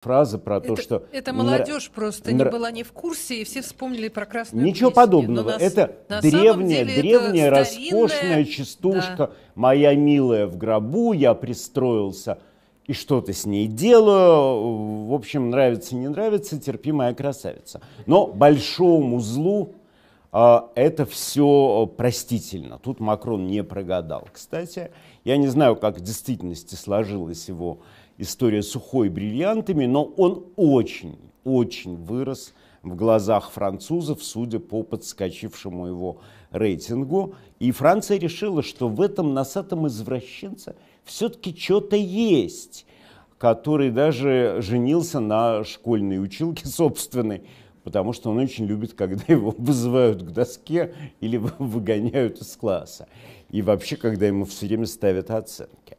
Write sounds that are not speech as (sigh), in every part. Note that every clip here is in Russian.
фраза про это, то, что... Это молодежь просто нра... не была не в курсе, и все вспомнили про красную Ничего песню. подобного. Но это древняя, деле древняя, это роскошная частушка. Да. «Моя милая в гробу, я пристроился и что-то с ней делаю». В общем, нравится, не нравится, терпимая красавица. Но большому злу а, это все простительно. Тут Макрон не прогадал. Кстати, я не знаю, как в действительности сложилось его история сухой бриллиантами, но он очень, очень вырос в глазах французов, судя по подскочившему его рейтингу. И Франция решила, что в этом носатом извращенце все-таки что-то есть, который даже женился на школьной училке (laughs) собственной, потому что он очень любит, когда его вызывают к доске или (laughs) выгоняют из класса. И вообще, когда ему все время ставят оценки.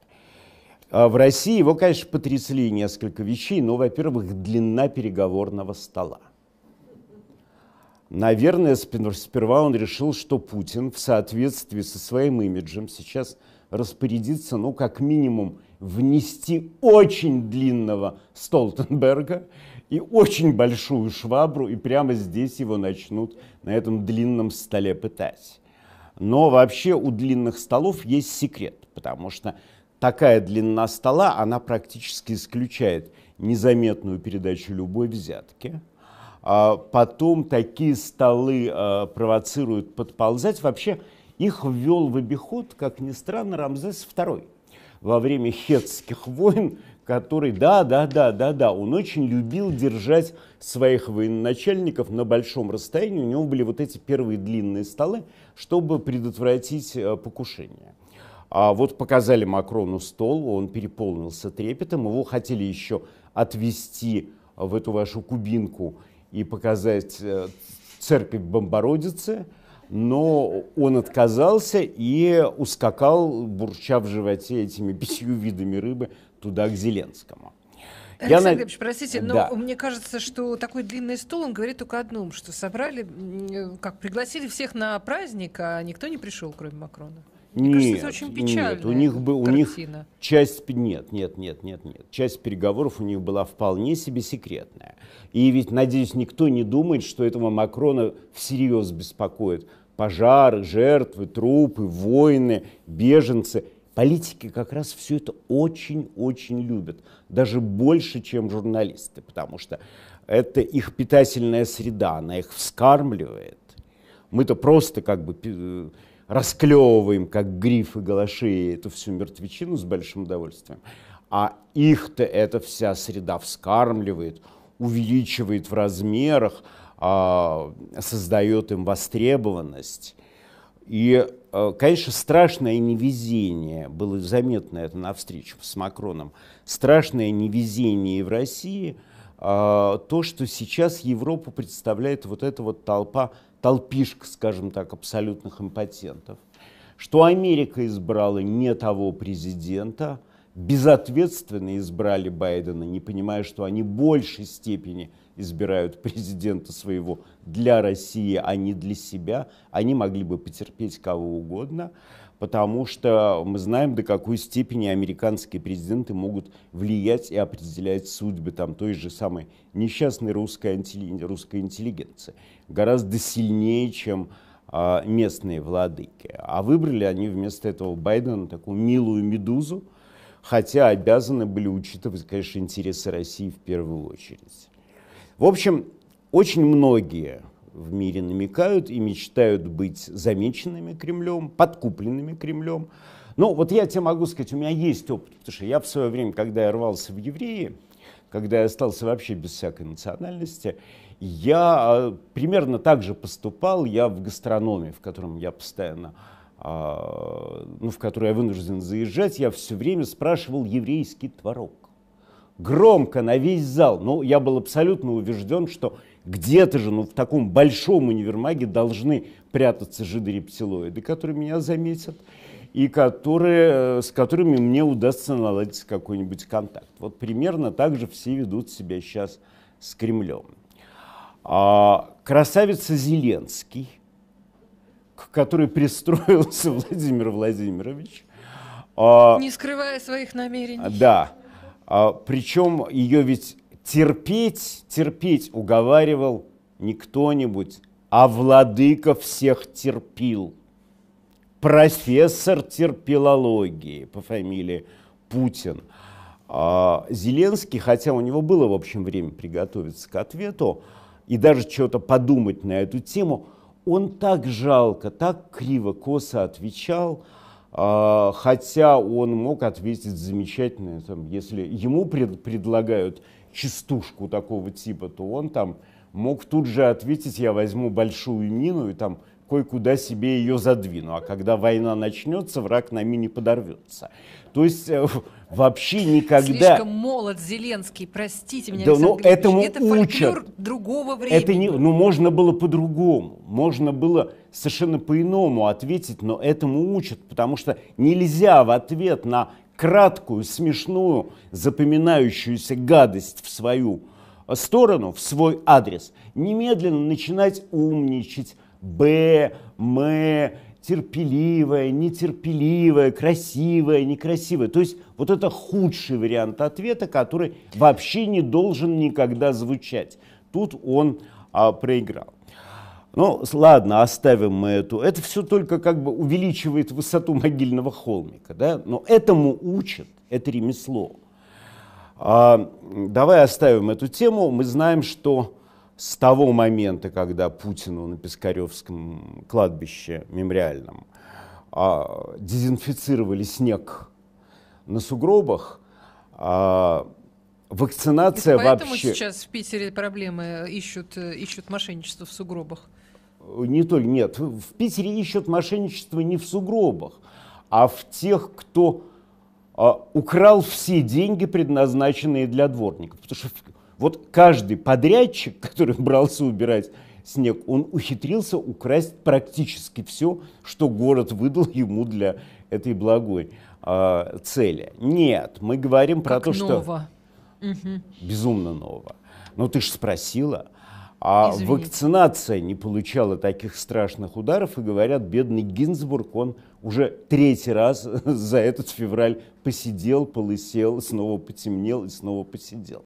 А в России его, конечно, потрясли несколько вещей. но, во-первых, длина переговорного стола. Наверное, сперва он решил, что Путин в соответствии со своим имиджем сейчас распорядится, ну, как минимум, внести очень длинного Столтенберга и очень большую швабру, и прямо здесь его начнут на этом длинном столе пытать. Но вообще у длинных столов есть секрет, потому что такая длина стола, она практически исключает незаметную передачу любой взятки. А, потом такие столы а, провоцируют подползать. Вообще их ввел в обиход, как ни странно, Рамзес II во время хетских войн, который, да, да, да, да, да, он очень любил держать своих военачальников на большом расстоянии. У него были вот эти первые длинные столы, чтобы предотвратить э, покушение. А вот показали Макрону стол, он переполнился трепетом, его хотели еще отвезти в эту вашу кубинку и показать э, церковь Бомбородицы, но он отказался и ускакал, бурча в животе этими пятью видами рыбы, туда к Зеленскому. Александр Я... простите, но да. мне кажется, что такой длинный стол, он говорит только о одном, что собрали, э, как пригласили всех на праздник, а никто не пришел, кроме Макрона. Мне нет, кажется, это очень печально. Нет, у них бы у них часть нет, нет, нет, нет, нет. Часть переговоров у них была вполне себе секретная. И ведь, надеюсь, никто не думает, что этого Макрона всерьез беспокоит пожары, жертвы, трупы, войны, беженцы. Политики как раз все это очень-очень любят, даже больше, чем журналисты, потому что это их питательная среда, она их вскармливает. Мы-то просто как бы расклевываем, как грифы, галаши, эту всю мертвечину с большим удовольствием. А их-то эта вся среда вскармливает, увеличивает в размерах, а, создает им востребованность. И, э, конечно, страшное невезение, было заметно это на встрече с Макроном, страшное невезение в России – а, то, что сейчас Европу представляет вот эта вот толпа, толпишка, скажем так, абсолютных импотентов, что Америка избрала не того президента, безответственно избрали Байдена, не понимая, что они в большей степени избирают президента своего для России, а не для себя, они могли бы потерпеть кого угодно потому что мы знаем, до какой степени американские президенты могут влиять и определять судьбы там, той же самой несчастной русской, интелли... русской интеллигенции. Гораздо сильнее, чем э, местные владыки. А выбрали они вместо этого Байдена такую милую медузу, хотя обязаны были учитывать, конечно, интересы России в первую очередь. В общем, очень многие в мире намекают и мечтают быть замеченными Кремлем, подкупленными Кремлем. Но ну, вот я тебе могу сказать, у меня есть опыт, потому что я в свое время, когда я рвался в евреи, когда я остался вообще без всякой национальности, я а, примерно так же поступал, я в гастрономе, в котором я постоянно а, ну, в которую я вынужден заезжать, я все время спрашивал еврейский творог громко на весь зал. Ну, я был абсолютно убежден, что где-то же, ну, в таком большом универмаге должны прятаться жиды-рептилоиды, которые меня заметят и которые, э, с которыми мне удастся наладить какой-нибудь контакт. Вот примерно так же все ведут себя сейчас с Кремлем. А, красавица Зеленский, к которой пристроился (laughs) Владимир Владимирович. А, Не скрывая своих намерений. Да. А, Причем ее ведь терпеть, терпеть уговаривал не кто-нибудь, а владыка всех терпил. Профессор терпилологии по фамилии Путин. А Зеленский, хотя у него было, в общем, время приготовиться к ответу и даже что-то подумать на эту тему, он так жалко, так криво, косо отвечал – а, хотя он мог ответить замечательно, там, если ему пред, предлагают частушку такого типа, то он там мог тут же ответить, я возьму большую мину и там кое-куда себе ее задвину. А когда война начнется, враг нами не подорвется. То есть э, вообще никогда... Слишком молод Зеленский, простите меня, да, ну, Александр ну, этому это учат. другого времени. Это не, ну, можно было по-другому, можно было совершенно по-иному ответить, но этому учат, потому что нельзя в ответ на краткую, смешную, запоминающуюся гадость в свою э, сторону, в свой адрес, немедленно начинать умничать, Б, М, терпеливая, нетерпеливая, красивая, некрасивая. То есть вот это худший вариант ответа, который вообще не должен никогда звучать. Тут он а, проиграл. Ну, ладно, оставим мы эту. Это все только как бы увеличивает высоту могильного холмика, да? Но этому учат, это ремесло. А, давай оставим эту тему. Мы знаем, что с того момента, когда Путину на Пискаревском кладбище мемориальном а, дезинфицировали снег на сугробах, а, вакцинация Ведь поэтому вообще... сейчас в Питере проблемы ищут, ищут мошенничество в сугробах? Не только, нет. В Питере ищут мошенничество не в сугробах, а в тех, кто а, украл все деньги, предназначенные для дворников. Потому что вот каждый подрядчик, (laughs) который брался убирать снег, он ухитрился украсть практически все, что город выдал ему для этой благой э, цели. Нет, мы говорим про как то, ново. что угу. безумно ново. Но ты же спросила, а Извините. вакцинация не получала таких страшных ударов, и говорят, бедный Гинзбург, он уже третий раз (laughs) за этот февраль посидел, полысел, снова потемнел и снова посидел.